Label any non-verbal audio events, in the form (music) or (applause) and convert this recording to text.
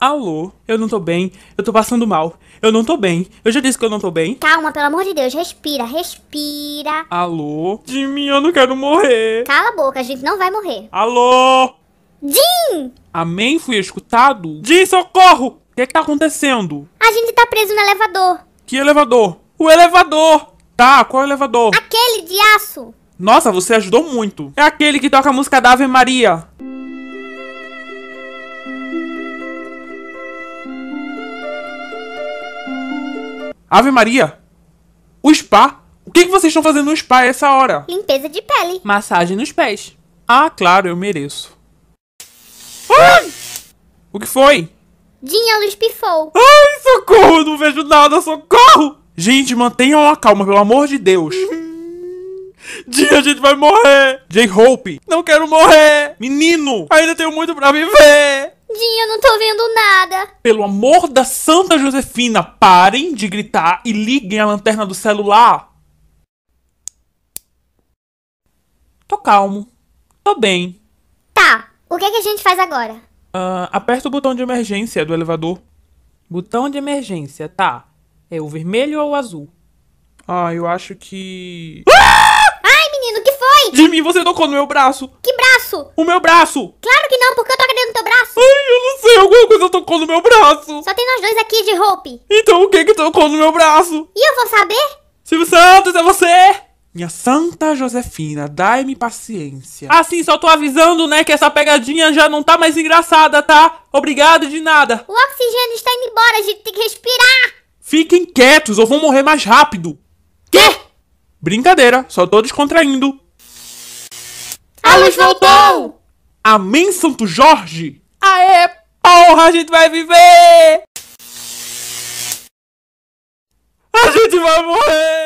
Alô, eu não tô bem, eu tô passando mal, eu não tô bem, eu já disse que eu não tô bem. Calma, pelo amor de Deus, respira, respira. Alô, Jimmy, eu não quero morrer. Cala a boca, a gente não vai morrer. Alô, Jim! amém, fui escutado? Jim, socorro! O que é que tá acontecendo? A gente tá preso no elevador. Que elevador? O elevador! Tá, qual elevador? Aquele de aço. Nossa, você ajudou muito. É aquele que toca a música da Ave Maria. Ave Maria! O spa? O que, que vocês estão fazendo no spa a essa hora? Limpeza de pele. Massagem nos pés. Ah, claro, eu mereço. Ah! O que foi? Dinha luz pifou. Ai, socorro! Não vejo nada, socorro! Gente, mantenham a calma, pelo amor de Deus. (laughs) Dia a gente vai morrer! J-Hope, não quero morrer! Menino, ainda tenho muito pra viver! tadinha, eu não tô vendo nada. Pelo amor da Santa Josefina, parem de gritar e liguem a lanterna do celular. Tô calmo. Tô bem. Tá, o que, é que a gente faz agora? Uh, aperta o botão de emergência do elevador. Botão de emergência, tá. É o vermelho ou o azul? Ah, eu acho que. Ah! Ai, menino, que foi? Jimmy, você tocou no meu braço! Que braço? O meu braço! Claro que não, porque eu toquei no teu braço. Ai, eu não sei, alguma coisa tocou no meu braço. Só tem nós dois aqui de roupa. Então o que que tocou no meu braço? E eu vou saber? Silvio Santos, é você! Minha Santa Josefina, dai-me paciência. Assim, só tô avisando, né, que essa pegadinha já não tá mais engraçada, tá? Obrigado de nada. O oxigênio está indo embora, a gente tem que respirar. Fiquem quietos ou vão morrer mais rápido. Quê? Brincadeira, só tô descontraindo. A luz voltou! Amém, Santo Jorge! Aê, porra, a gente vai viver! A gente vai morrer!